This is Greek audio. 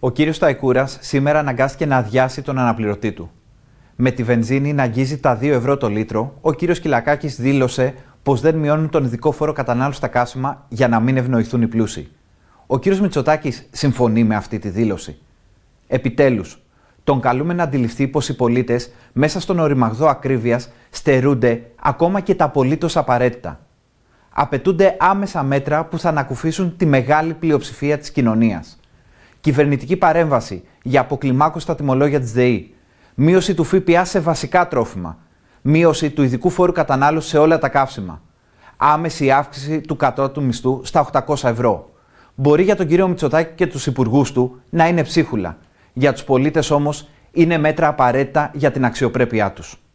Ο κύριος Ταϊκούρας σήμερα αναγκάστηκε να αδειάσει τον αναπληρωτή του. Με τη βενζίνη να αγγίζει τα 2 ευρώ το λίτρο, ο κύριος Κυλακάκης δήλωσε πως δεν μειώνουν τον ειδικό φόρο κατανάλωσης στα κάσιμα για να μην ευνοηθούν οι πλούσιοι. Ο κύριος Μητσοτάκης συμφωνεί με αυτή τη δήλωση. Επιτέλους, τον καλούμε να αντιληφθεί πως οι πολίτες μέσα στον οριμαγδό ακρίβειας στερούνται ακόμα και τα απολύτως απαραίτητα. Απαιτούνται άμεσα μέτρα που θα ανακουφίσουν τη μεγάλη πλειοψηφία της κοινωνίας κυβερνητική παρέμβαση για αποκλιμάκωση στα τιμολόγια της ΔΕΗ, μείωση του ΦΠΑ σε βασικά τρόφιμα, μείωση του ειδικού φόρου κατανάλωσης σε όλα τα καύσιμα, άμεση αύξηση του κατώτου μισθού στα 800 ευρώ. Μπορεί για τον κύριο Μητσοτάκη και τους υπουργούς του να είναι ψίχουλα. Για τους πολίτες όμως είναι μέτρα απαραίτητα για την αξιοπρέπειά τους.